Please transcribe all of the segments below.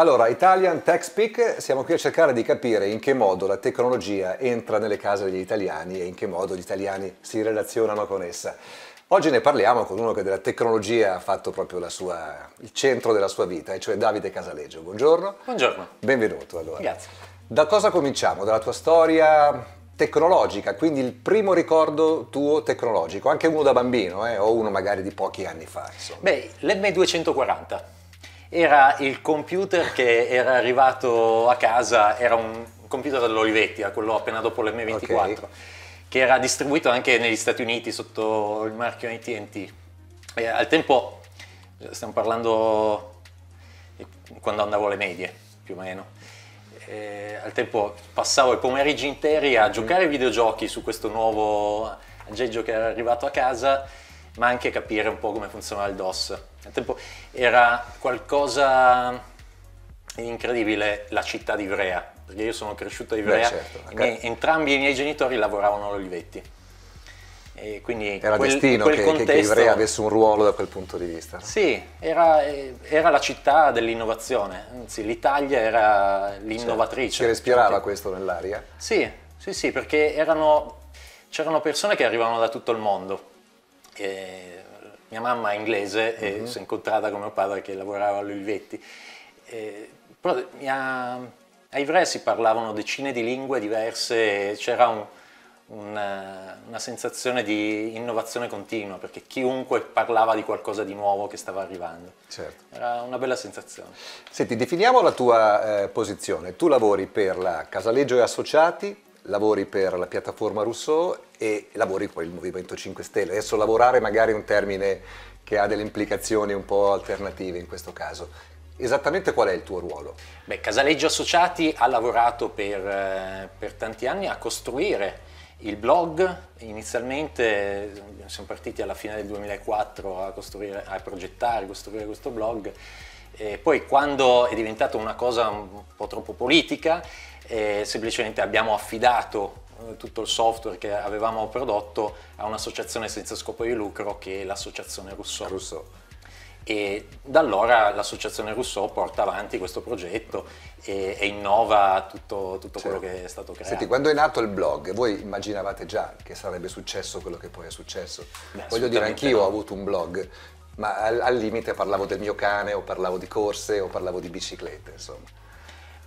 Allora, Italian Tech Speak, siamo qui a cercare di capire in che modo la tecnologia entra nelle case degli italiani e in che modo gli italiani si relazionano con essa. Oggi ne parliamo con uno che della tecnologia ha fatto proprio sua, il centro della sua vita, e cioè Davide Casaleggio. Buongiorno. Buongiorno. Benvenuto allora. Grazie. Da cosa cominciamo? Dalla tua storia tecnologica, quindi il primo ricordo tuo tecnologico, anche uno da bambino eh, o uno magari di pochi anni fa. Insomma. Beh, l'M240 era il computer che era arrivato a casa, era un computer dell'Olivetti, quello appena dopo l'M24, okay. che era distribuito anche negli Stati Uniti sotto il marchio AT&T. al tempo, eh, stiamo parlando di quando andavo alle medie, più o meno, e al tempo passavo i pomeriggi interi a mm-hmm. giocare ai videogiochi su questo nuovo aggeggio che era arrivato a casa, ma anche capire un po' come funzionava il DOS tempo era qualcosa di incredibile la città di Ivrea, perché io sono cresciuto a Ivrea, Beh, certo, okay. e entrambi i miei genitori lavoravano all'Olivetti. E quindi era quel, destino quel che, contesto, che Ivrea avesse un ruolo da quel punto di vista. No? Sì, era, eh, era, la città dell'innovazione, anzi l'Italia era l'innovatrice. Certo. si respirava cioè, questo nell'aria? Sì, sì, sì, perché erano, c'erano persone che arrivavano da tutto il mondo. E eh, mia mamma è inglese e uh mhm. -huh. si è incontrata con mio padre che lavorava all'Ulvetti. a, eh, a Ivrea si parlavano decine di lingue diverse, e c'era un, una, eh, una, sensazione di innovazione continua perché chiunque parlava di qualcosa di nuovo che stava arrivando. Certo. Era una bella sensazione. Senti, definiamo la tua eh, posizione. Tu lavori per la Casaleggio e Associati, lavori per la piattaforma Rousseau e lavori poi il Movimento 5 Stelle. Adesso lavorare magari è un termine che ha delle implicazioni un po' alternative in questo caso. Esattamente qual è il tuo ruolo? Beh, Casaleggio Associati ha lavorato per, eh, per tanti anni a costruire il blog, inizialmente eh, siamo partiti alla fine del 2004 a, costruire, a progettare, a costruire questo blog, e poi quando è diventata una cosa un po' troppo politica e semplicemente abbiamo affidato eh, tutto il software che avevamo prodotto a un'associazione senza scopo di lucro che è l'associazione Rousseau. Rousseau. E da allora l'associazione Rousseau porta avanti questo progetto e, e innova tutto, tutto cioè, quello certo. che è stato creato. Senti, quando è nato il blog, voi immaginavate già che sarebbe successo quello che poi è successo? Beh, Voglio dire, anch'io no. ho avuto un blog, ma al, al limite parlavo del mio cane o parlavo di corse o parlavo di biciclette, insomma.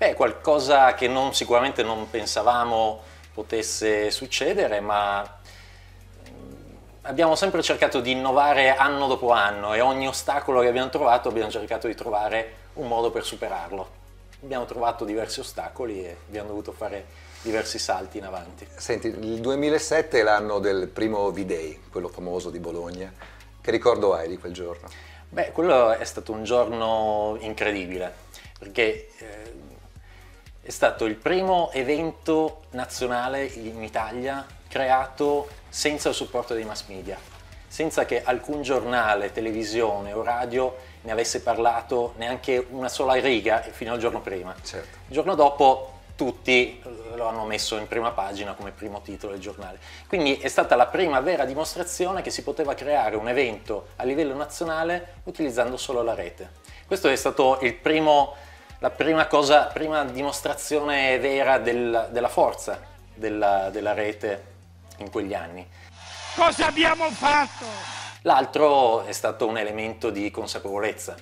Beh, qualcosa che non, sicuramente non pensavamo potesse succedere, ma mm, abbiamo sempre cercato di innovare anno dopo anno e ogni ostacolo che abbiamo trovato abbiamo cercato di trovare un modo per superarlo. Abbiamo trovato diversi ostacoli e abbiamo dovuto fare diversi salti in avanti. Senti, il 2007 è l'anno del primo V-Day, quello famoso di Bologna. Che ricordo hai di quel giorno? Beh, quello è stato un giorno incredibile, perché eh, è stato il primo evento nazionale in Italia creato senza il supporto dei mass media, senza che alcun giornale, televisione o radio ne avesse parlato neanche una sola riga fino al giorno prima. Certo. Il giorno dopo tutti lo hanno messo in prima pagina come primo titolo del giornale. Quindi è stata la prima vera dimostrazione che si poteva creare un evento a livello nazionale utilizzando solo la rete. Questo è stato il primo la prima, cosa, prima dimostrazione vera del, della forza della, della rete in quegli anni. Cosa abbiamo fatto? L'altro è stato un elemento di consapevolezza,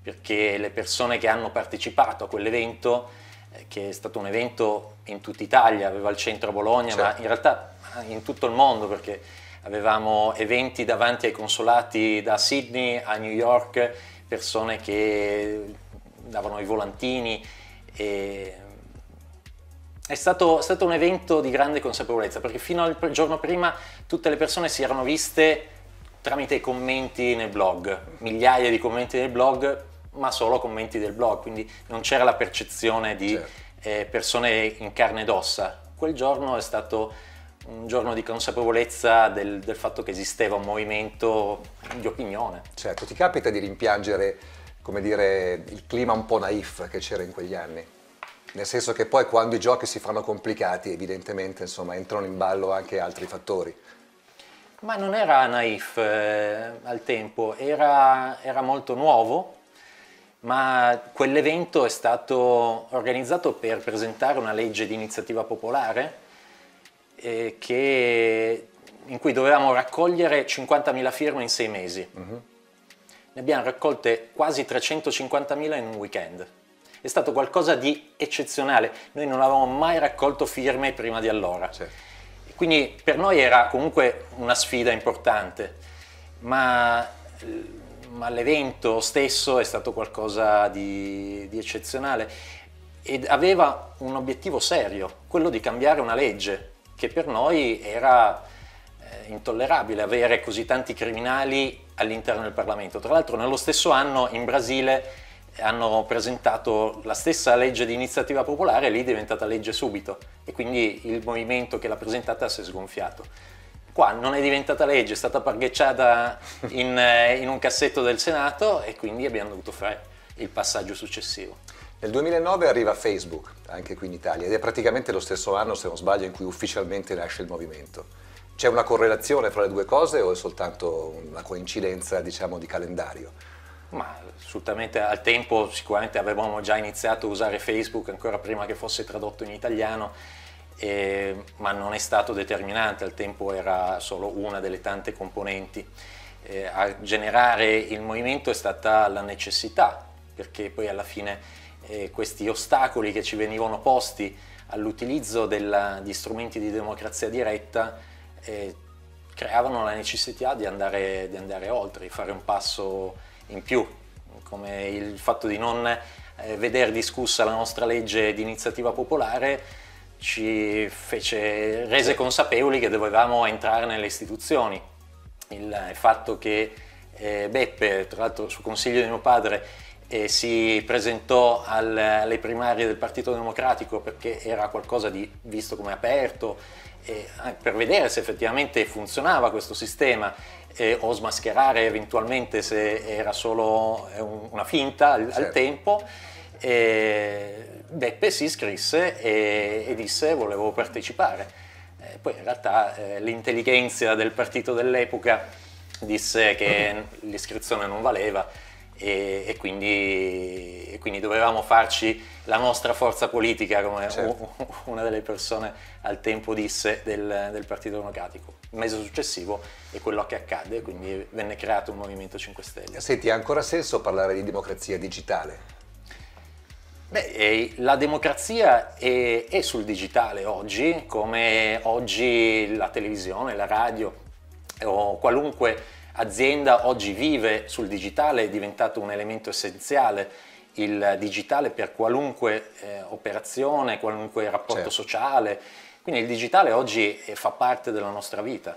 perché le persone che hanno partecipato a quell'evento eh, che è stato un evento in tutta Italia, aveva il centro a Bologna, certo. ma in realtà in tutto il mondo perché avevamo eventi davanti ai consolati da Sydney a New York, persone che davano i volantini. E... È, stato, è stato un evento di grande consapevolezza perché fino al giorno prima tutte le persone si erano viste tramite i commenti nel blog, migliaia di commenti nel blog, ma solo commenti del blog, quindi non c'era la percezione di certo. eh, persone in carne ed ossa. Quel giorno è stato un giorno di consapevolezza del, del fatto che esisteva un movimento di opinione. Certo, ti capita di rimpiangere come dire, il clima un po' naif che c'era in quegli anni. Nel senso che poi quando i giochi si fanno complicati, evidentemente, insomma, entrano in ballo anche altri fattori. Ma non era naif eh, al tempo, era, era molto nuovo, ma quell'evento è stato organizzato per presentare una legge di iniziativa popolare eh, che, in cui dovevamo raccogliere 50.000 firme in sei mesi. Uh mhm. -huh ne abbiamo raccolte quasi 350.000 in un weekend. È stato qualcosa di eccezionale, noi non avevamo mai raccolto firme prima di allora. Sì. Quindi per noi era comunque una sfida importante, ma, eh, ma l'evento stesso è stato qualcosa di, di eccezionale ed aveva un obiettivo serio, quello di cambiare una legge che per noi era eh, intollerabile avere così tanti criminali all'interno del Parlamento. Tra l'altro nello stesso anno in Brasile hanno presentato la stessa legge di iniziativa popolare e lì è diventata legge subito e quindi il movimento che l'ha presentata si è sgonfiato. Qua non è diventata legge, è stata pargheggiata in, eh, in un cassetto del Senato e quindi abbiamo dovuto fare il passaggio successivo. Nel 2009 arriva Facebook, anche qui in Italia, ed è praticamente lo stesso anno, se non sbaglio, in cui ufficialmente nasce il movimento. C'è una correlazione fra le due cose o è soltanto una coincidenza diciamo, di calendario? Ma assolutamente al tempo sicuramente avevamo già iniziato a usare Facebook ancora prima che fosse tradotto in italiano, eh, ma non è stato determinante, al tempo era solo una delle tante componenti. Eh, a generare il movimento è stata la necessità, perché poi alla fine eh, questi ostacoli che ci venivano posti all'utilizzo della, di strumenti di democrazia diretta e creavano la necessità di andare, di andare oltre, di fare un passo in più, come il fatto di non eh, vedere discussa la nostra legge di iniziativa popolare ci fece, rese consapevoli che dovevamo entrare nelle istituzioni. Il, fatto che eh, Beppe, tra l'altro su consiglio di mio padre, eh, si presentò al, alle primarie del Partito Democratico perché era qualcosa di visto come aperto, eh, ah, per vedere se effettivamente funzionava questo sistema eh, o smascherare eventualmente se era solo eh, un, una finta al, certo. al tempo. E eh, Beppe si iscrisse e, e disse volevo partecipare. Eh, poi in realtà eh, l'intelligenza del partito dell'epoca disse che l'iscrizione non valeva e, e, quindi, e, quindi, dovevamo farci la nostra forza politica, come certo. una delle persone al tempo disse del, del Partito Democratico. Il mese successivo è quello che accadde, quindi venne creato un Movimento 5 Stelle. Senti, ha ancora senso parlare di democrazia digitale? Beh, la democrazia è, è, sul digitale oggi, come oggi la televisione, la radio o qualunque azienda oggi vive sul digitale, è diventato un elemento essenziale il digitale per qualunque eh, operazione, qualunque rapporto certo. sociale, quindi il digitale oggi eh, fa parte della nostra vita.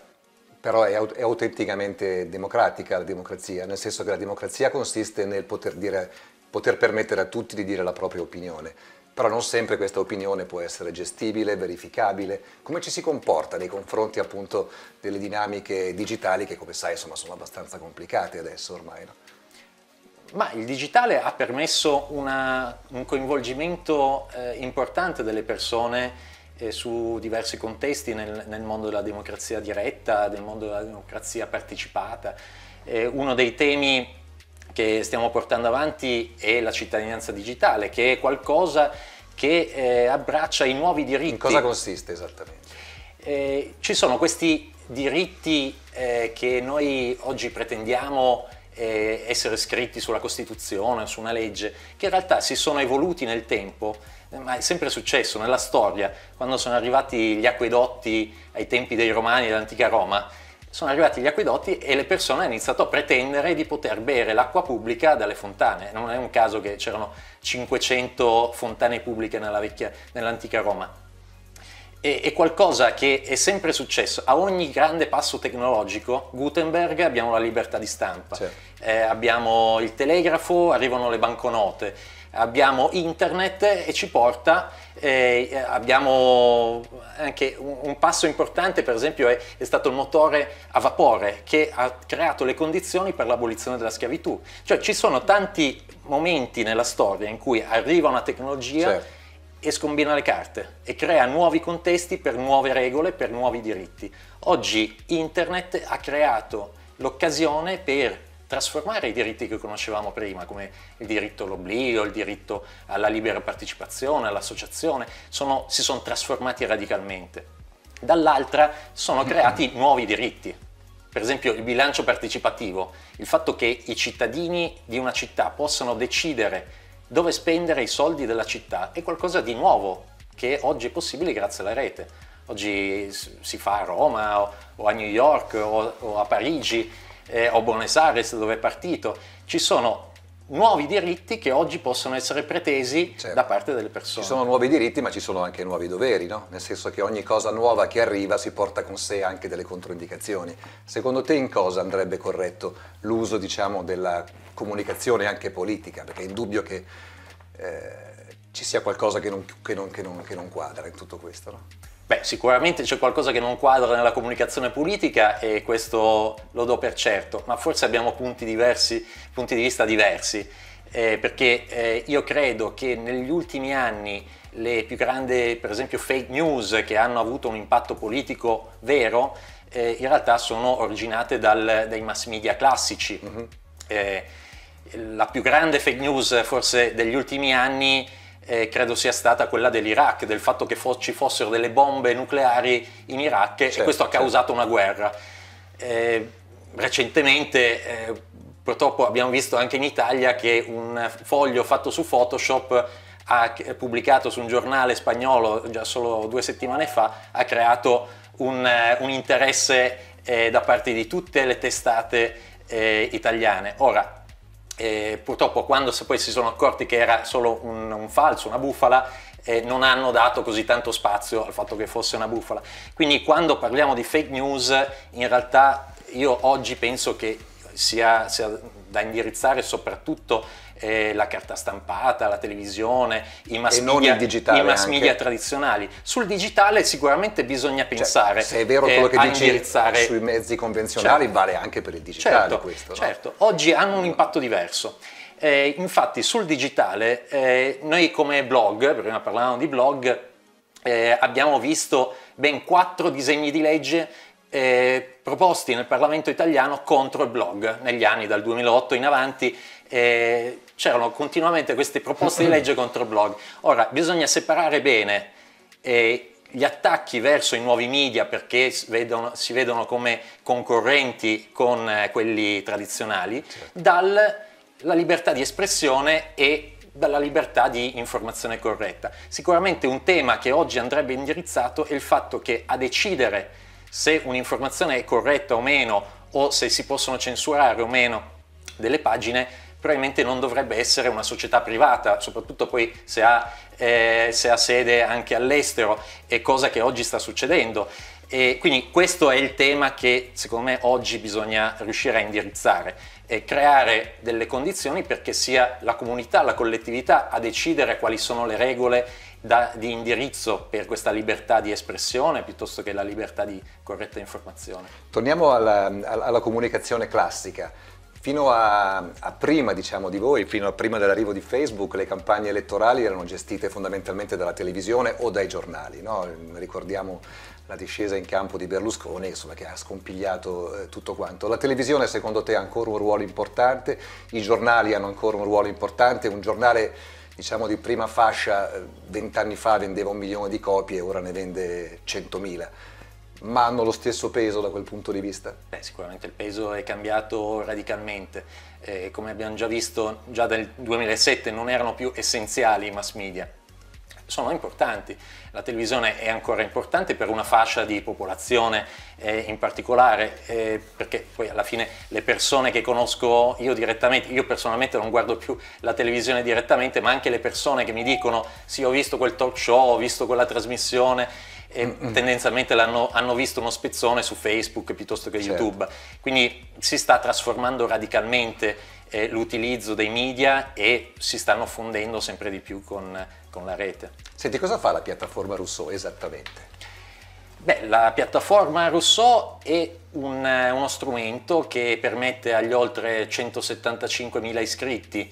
Però è, è, autenticamente democratica la democrazia, nel senso che la democrazia consiste nel poter, dire, poter permettere a tutti di dire la propria opinione però non sempre questa opinione può essere gestibile, verificabile. Come ci si comporta nei confronti appunto delle dinamiche digitali che come sai insomma, sono abbastanza complicate adesso ormai? No? Ma il digitale ha permesso una, un coinvolgimento eh, importante delle persone eh, su diversi contesti nel, nel, mondo della democrazia diretta, nel mondo della democrazia partecipata. Eh, uno dei temi che stiamo portando avanti è la cittadinanza digitale, che è qualcosa che eh, abbraccia i nuovi diritti. In cosa consiste esattamente? Eh, ci sono questi diritti eh, che noi oggi pretendiamo eh, essere scritti sulla Costituzione, su una legge, che in realtà si sono evoluti nel tempo, eh, ma è sempre successo nella storia, quando sono arrivati gli acquedotti ai tempi dei Romani e dell'antica Roma sono arrivati gli acquedotti e le persone hanno iniziato a pretendere di poter bere l'acqua pubblica dalle fontane. Non è un caso che c'erano 500 fontane pubbliche vecchia, nell'antica Roma. E, è qualcosa che è sempre successo. A ogni grande passo tecnologico, Gutenberg abbiamo la libertà di stampa, certo. eh, abbiamo il telegrafo, arrivano le banconote abbiamo internet e ci porta, eh, abbiamo anche un, un, passo importante per esempio è, è, stato il motore a vapore che ha creato le condizioni per l'abolizione della schiavitù, cioè ci sono tanti momenti nella storia in cui arriva una tecnologia certo. e scombina le carte e crea nuovi contesti per nuove regole, per nuovi diritti. Oggi internet ha creato l'occasione per trasformare i diritti che conoscevamo prima, come il diritto all'oblio, il diritto alla libera partecipazione, all'associazione, sono, si sono trasformati radicalmente. Dall'altra sono creati nuovi diritti, per esempio il bilancio partecipativo, il fatto che i cittadini di una città possano decidere dove spendere i soldi della città è qualcosa di nuovo che oggi è possibile grazie alla rete. Oggi si fa a Roma o a New York o a Parigi eh, o Buenos Aires dove è partito, ci sono nuovi diritti che oggi possono essere pretesi certo. da parte delle persone. Ci sono nuovi diritti ma ci sono anche nuovi doveri, no? nel senso che ogni cosa nuova che arriva si porta con sé anche delle controindicazioni. Secondo te in cosa andrebbe corretto l'uso diciamo, della comunicazione anche politica? Perché è indubbio che eh, ci sia qualcosa che non, che, non, che, non, che non, quadra in tutto questo. No? Beh, sicuramente c'è qualcosa che non quadra nella comunicazione politica e questo lo do per certo, ma forse abbiamo punti, diversi, punti di vista diversi, eh, perché eh, io credo che negli ultimi anni le più grandi, per esempio, fake news che hanno avuto un impatto politico vero, eh, in realtà sono originate dal, dai mass media classici. Mm-hmm. Eh, la più grande fake news forse degli ultimi anni eh, credo sia stata quella dell'Iraq, del fatto che fo ci fossero delle bombe nucleari in Iraq certo, e questo ha certo. causato certo. una guerra. Eh, recentemente eh, purtroppo abbiamo visto anche in Italia che un foglio fatto su Photoshop ha pubblicato su un giornale spagnolo già solo due settimane fa, ha creato un, eh, un interesse eh, da parte di tutte le testate eh, italiane. Ora, eh, purtroppo quando poi si sono accorti che era solo un, un falso, una bufala, eh, non hanno dato così tanto spazio al fatto che fosse una bufala. Quindi quando parliamo di fake news, in realtà io oggi penso che sia, sia da indirizzare soprattutto eh, la carta stampata, la televisione, i mass, media, i mass media, tradizionali. Sul digitale sicuramente bisogna cioè, pensare. Cioè, se è vero eh, quello che dici indirizzare... sui mezzi convenzionali, certo. vale anche per il digitale certo, questo. No? Certo, oggi hanno un impatto diverso. Eh, infatti sul digitale eh, noi come blog, prima parlavamo di blog, eh, abbiamo visto ben quattro disegni di legge eh, proposti nel Parlamento italiano contro il blog negli anni dal 2008 in avanti. Eh, c'erano continuamente queste proposte di legge contro il blog. Ora, bisogna separare bene eh, gli attacchi verso i nuovi media perché si vedono, si vedono come concorrenti con eh, quelli tradizionali, certo. dalla libertà di espressione e dalla libertà di informazione corretta. Sicuramente un tema che oggi andrebbe indirizzato è il fatto che a decidere se un'informazione è corretta o meno o se si possono censurare o meno delle pagine probabilmente non dovrebbe essere una società privata, soprattutto poi se ha, eh, se ha sede anche all'estero, è cosa che oggi sta succedendo. E quindi questo è il tema che secondo me oggi bisogna riuscire a indirizzare e creare delle condizioni perché sia la comunità, la collettività a decidere quali sono le regole da, di indirizzo per questa libertà di espressione piuttosto che la libertà di corretta informazione. Torniamo alla, alla comunicazione classica. Fino a, a prima diciamo, di voi, fino a prima dell'arrivo di Facebook, le campagne elettorali erano gestite fondamentalmente dalla televisione o dai giornali. No? Ricordiamo la discesa in campo di Berlusconi insomma, che ha scompigliato eh, tutto quanto. La televisione secondo te ha ancora un ruolo importante? I giornali hanno ancora un ruolo importante? Un giornale diciamo, di prima fascia eh, vent'anni fa vendeva un milione di copie, ora ne vende centomila ma hanno lo stesso peso da quel punto di vista? Beh, sicuramente il peso è cambiato radicalmente. Eh, come abbiamo già visto, già dal 2007 non erano più essenziali i mass media. Sono importanti. La televisione è ancora importante per una fascia di popolazione eh, in particolare, eh, perché poi alla fine le persone che conosco io direttamente, io personalmente non guardo più la televisione direttamente, ma anche le persone che mi dicono sì ho visto quel talk show, ho visto quella trasmissione, e mm. tendenzialmente hanno visto uno spezzone su Facebook piuttosto che certo. YouTube. Quindi si sta trasformando radicalmente eh, l'utilizzo dei media e si stanno fondendo sempre di più con, con la rete. Senti, cosa fa la piattaforma Rousseau esattamente? Beh, la piattaforma Rousseau è un, uno strumento che permette agli oltre 175.000 iscritti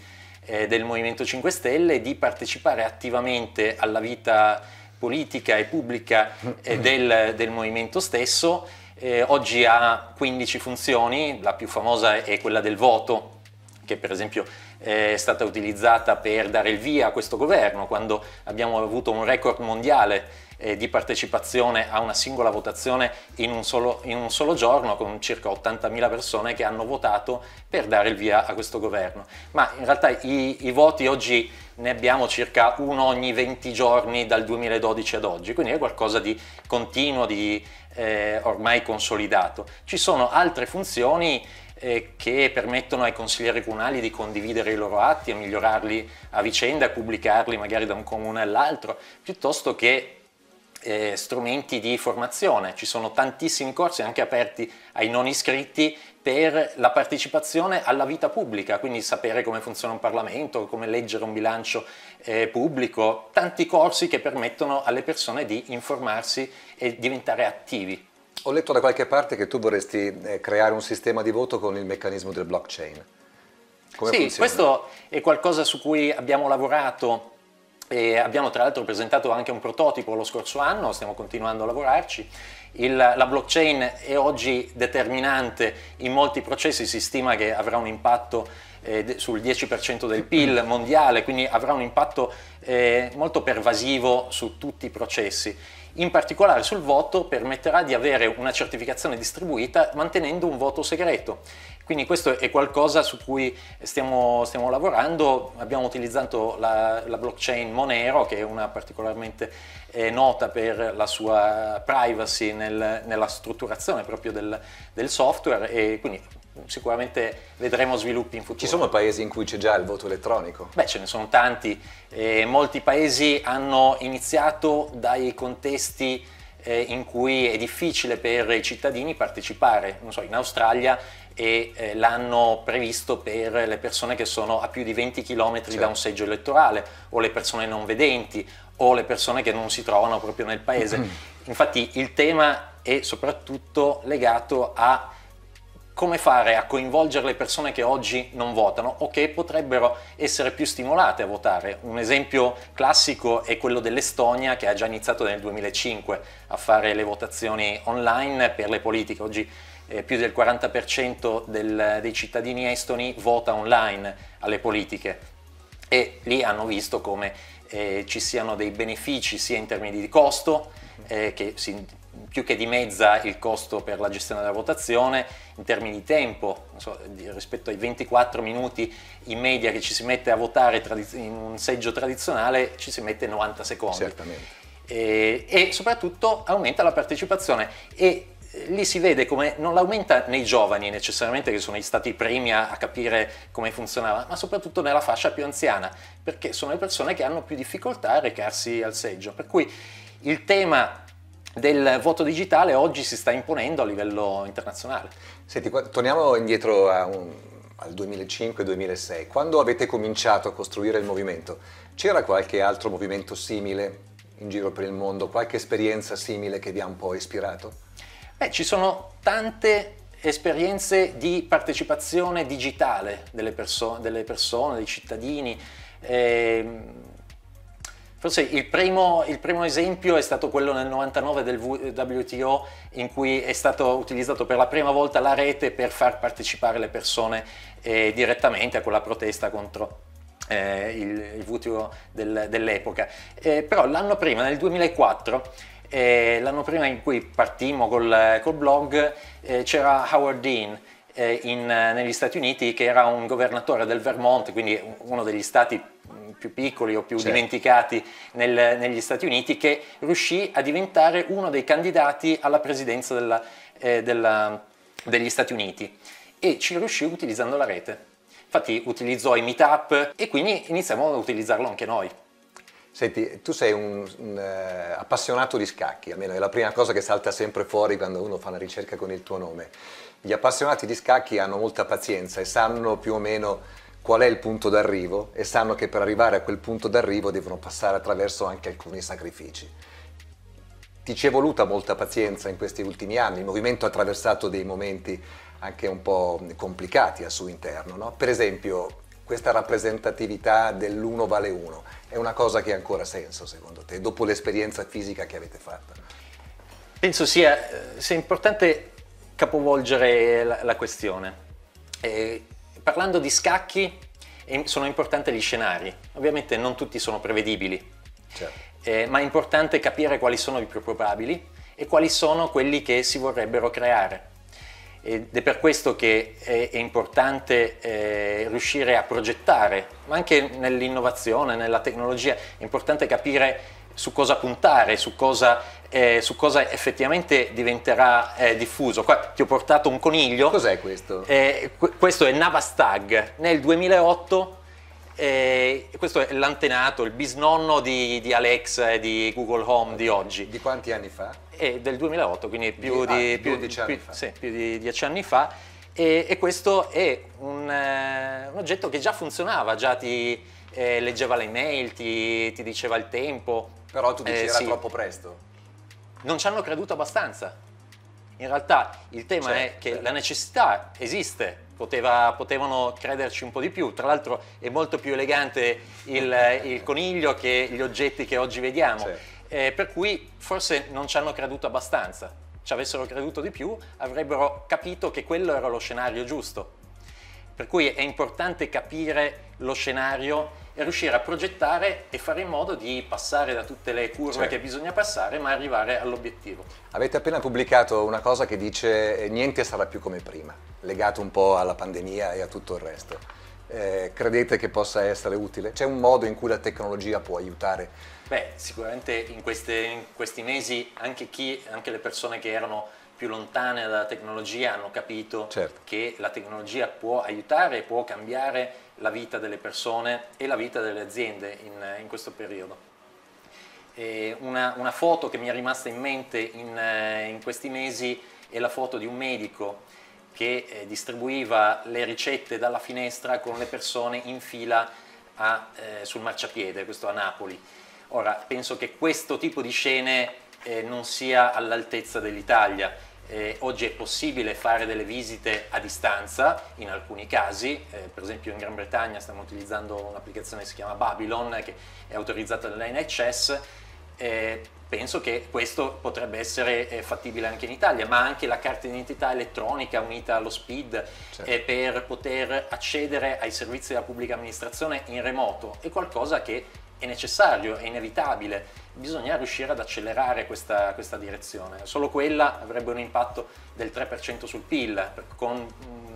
eh, del Movimento 5 Stelle di partecipare attivamente alla vita politica e pubblica eh, mm. del, del, movimento stesso. Eh, oggi ha 15 funzioni, la più famosa è quella del voto, che per esempio eh, è stata utilizzata per dare il via a questo governo quando abbiamo avuto un record mondiale eh, di partecipazione a una singola votazione in un solo, in un solo giorno con circa 80.000 persone che hanno votato per dare il via a questo governo. Ma in realtà i, i voti oggi ne abbiamo circa uno ogni 20 giorni dal 2012 ad oggi, quindi è qualcosa di continuo, di eh, ormai consolidato. Ci sono altre funzioni eh, che permettono ai consiglieri comunali di condividere i loro atti e migliorarli a vicenda, pubblicarli magari da un comune all'altro, piuttosto che eh, strumenti di formazione, ci sono tantissimi corsi anche aperti ai non iscritti per la partecipazione alla vita pubblica, quindi sapere come funziona un Parlamento, come leggere un bilancio eh, pubblico, tanti corsi che permettono alle persone di informarsi e diventare attivi. Ho letto da qualche parte che tu vorresti eh, creare un sistema di voto con il meccanismo del blockchain. Come sì, funziona? questo è qualcosa su cui abbiamo lavorato e abbiamo tra l'altro presentato anche un prototipo lo scorso anno, stiamo continuando a lavorarci. Il, la blockchain è oggi determinante in molti processi, si stima che avrà un impatto eh, sul 10% del PIL mondiale, quindi avrà un impatto eh, molto pervasivo su tutti i processi in particolare sul voto permetterà di avere una certificazione distribuita mantenendo un voto segreto. Quindi questo è qualcosa su cui stiamo, stiamo lavorando, abbiamo utilizzato la, la, blockchain Monero che è una particolarmente eh, nota per la sua privacy nel, nella strutturazione proprio del, del software e quindi sicuramente vedremo sviluppi in futuro. Ci sono paesi in cui c'è già il voto elettronico? Beh, ce ne sono tanti. Eh, molti paesi hanno iniziato dai contesti eh, in cui è difficile per i cittadini partecipare. Non So, in Australia e eh, l'hanno previsto per le persone che sono a più di 20 km certo. da un seggio elettorale o le persone non vedenti o le persone che non si trovano proprio nel paese. Infatti il tema è soprattutto legato a come fare a coinvolgere le persone che oggi non votano o che potrebbero essere più stimolate a votare. Un esempio classico è quello dell'Estonia che ha già iniziato nel 2005 a fare le votazioni online per le politiche. Oggi eh, più del 40% del, dei cittadini estoni vota online alle politiche e lì hanno visto come eh, ci siano dei benefici sia in termini di costo eh, che si più che dimezza il costo per la gestione della votazione in termini di tempo, so, rispetto ai 24 minuti in media che ci si mette a votare in un seggio tradizionale ci si mette 90 secondi. Certamente. E, e soprattutto aumenta la partecipazione e eh, lì si vede come non l'aumenta nei giovani necessariamente che sono stati i primi a, a, capire come funzionava, ma soprattutto nella fascia più anziana, perché sono le persone che hanno più difficoltà a recarsi al seggio. Per cui il tema del voto digitale oggi si sta imponendo a livello internazionale. Senti, torniamo indietro un, al 2005-2006. Quando avete cominciato a costruire il movimento, c'era qualche altro movimento simile in giro per il mondo? Qualche esperienza simile che vi ha un po' ispirato? Beh, ci sono tante esperienze di partecipazione digitale delle, perso delle persone, dei cittadini. Eh, Forse il primo, il primo, esempio è stato quello nel 99 del WTO in cui è stato utilizzato per la prima volta la rete per far partecipare le persone eh, direttamente a quella protesta contro eh, il, il, WTO del, dell'epoca. Eh, però l'anno prima, nel 2004, eh, l'anno prima in cui partimmo col, col blog, eh, c'era Howard Dean eh, in, eh, negli Stati Uniti che era un governatore del Vermont, quindi uno degli stati mm, più piccoli o più certo. dimenticati nel, negli Stati Uniti, che riuscì a diventare uno dei candidati alla presidenza della, eh, della, degli Stati Uniti e ci riuscì utilizzando la rete. Infatti utilizzò i meetup e quindi iniziamo ad utilizzarlo anche noi. Senti, tu sei un, un uh, appassionato di scacchi, almeno è la prima cosa che salta sempre fuori quando uno fa una ricerca con il tuo nome. Gli appassionati di scacchi hanno molta pazienza e sanno più o meno qual è il punto d'arrivo e sanno che per arrivare a quel punto d'arrivo devono passare attraverso anche alcuni sacrifici. Ti ci è voluta molta pazienza in questi ultimi anni, il movimento ha attraversato dei momenti anche un po' complicati al suo interno. No? Per esempio, questa rappresentatività dell'uno vale uno è una cosa che ha ancora senso secondo te, dopo l'esperienza fisica che avete fatto? Penso sia, eh, sia importante capovolgere la, la questione. E, parlando di scacchi, sono importanti gli scenari. Ovviamente non tutti sono prevedibili, certo. eh, ma è importante capire quali sono i più probabili e quali sono quelli che si vorrebbero creare. Ed è per questo che è, è importante eh, riuscire a progettare, ma anche nell'innovazione, nella tecnologia, è importante capire su cosa puntare, su cosa, eh, su cosa effettivamente diventerà eh, diffuso. Qua ti ho portato un coniglio. Cos'è questo? Eh, qu questo è Navastag. Nel 2008 eh, questo è l'antenato, il bisnonno di, di Alexa e di Google Home di oggi. Di quanti anni fa? Eh, del 2008, quindi più di, ah, di, più, anni più, sì, più di dieci anni fa. E, e, questo è un, eh, un, oggetto che già funzionava, già ti eh, leggeva le mail, ti, ti, diceva il tempo. Però tu dici eh, era troppo presto. Non ci hanno creduto abbastanza. In realtà il tema cioè, è che eh. la necessità esiste, Poteva, potevano crederci un po' di più. Tra l'altro è molto più elegante il, il coniglio che gli oggetti che oggi vediamo. Sì. Eh, per cui forse non ci hanno creduto abbastanza. Ci avessero creduto di più, avrebbero capito che quello era lo scenario giusto. Per cui è importante capire lo scenario e riuscire a progettare e fare in modo di passare da tutte le curve certo. che bisogna passare ma arrivare all'obiettivo. Avete appena pubblicato una cosa che dice eh, niente sarà più come prima, legato un po' alla pandemia e a tutto il resto. Eh, credete che possa essere utile? C'è un modo in cui la tecnologia può aiutare Beh, sicuramente in, queste, in questi mesi anche, chi, anche le persone che erano più lontane dalla tecnologia hanno capito certo. che la tecnologia può aiutare e può cambiare la vita delle persone e la vita delle aziende in, in questo periodo. Una, una, foto che mi è rimasta in mente in, eh, in, questi mesi è la foto di un medico che eh, distribuiva le ricette dalla finestra con le persone in fila a, eh, sul marciapiede, questo a Napoli. Ora, penso che questo tipo di scene eh, non sia all'altezza dell'Italia. Eh, oggi è possibile fare delle visite a distanza in alcuni casi, eh, per esempio in Gran Bretagna stiamo utilizzando un'applicazione che si chiama Babylon che è autorizzata dall'NHS, eh, penso che questo potrebbe essere eh, fattibile anche in Italia, ma anche la carta d'identità elettronica unita allo SPID eh, certo. eh, per poter accedere ai servizi della pubblica amministrazione in remoto è qualcosa che è necessario, è inevitabile, bisogna riuscire ad accelerare questa, questa direzione. Solo quella avrebbe un impatto del 3% sul PIL, con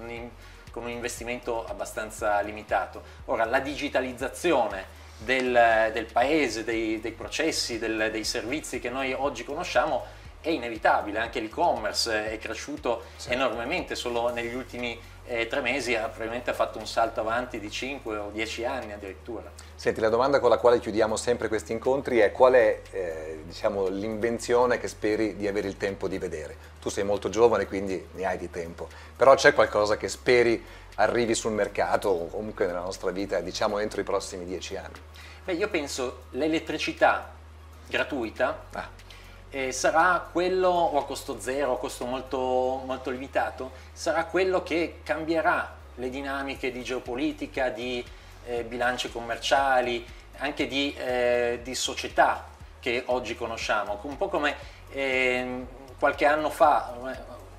un, con un investimento abbastanza limitato. Ora, la digitalizzazione del, del paese, dei, dei processi, del, dei servizi che noi oggi conosciamo è inevitabile, anche l'e-commerce è cresciuto sì. enormemente solo negli ultimi anni eh, tre mesi ha probabilmente fatto un salto avanti di 5 o 10 anni addirittura. Senti, la domanda con la quale chiudiamo sempre questi incontri è qual è eh, diciamo, l'invenzione che speri di avere il tempo di vedere? Tu sei molto giovane quindi ne hai di tempo, però c'è qualcosa che speri arrivi sul mercato o comunque nella nostra vita diciamo entro i prossimi 10 anni? Beh, io penso l'elettricità gratuita. Ah eh, sarà quello, o a costo zero, a costo molto, molto limitato, sarà quello che cambierà le dinamiche di geopolitica, di eh, bilanci commerciali, anche di, eh, di, società che oggi conosciamo. Un po' come eh, qualche anno fa,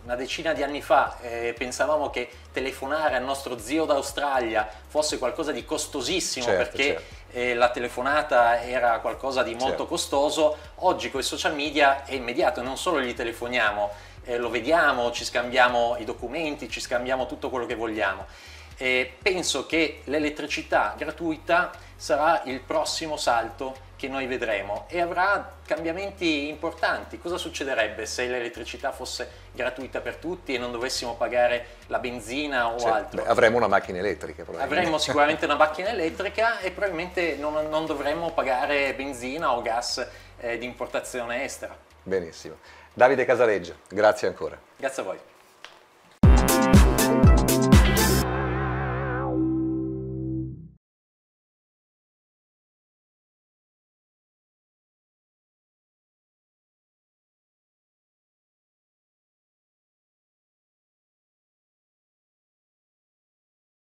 una decina di anni fa, eh, pensavamo che telefonare al nostro zio d'Australia fosse qualcosa di costosissimo certo, perché... Certo e la telefonata era qualcosa di molto certo. costoso, oggi con i social media è immediato, non solo gli telefoniamo, eh, lo vediamo, ci scambiamo i documenti, ci scambiamo tutto quello che vogliamo. E penso che l'elettricità gratuita sarà il prossimo salto che noi vedremo e avrà cambiamenti importanti. Cosa succederebbe se l'elettricità fosse gratuita per tutti e non dovessimo pagare la benzina o cioè, altro? Beh, avremmo una macchina elettrica Avremmo sicuramente una macchina elettrica e probabilmente non, non dovremmo pagare benzina o gas eh, di importazione estera. Benissimo. Davide Casaleggio, grazie ancora. Grazie a voi.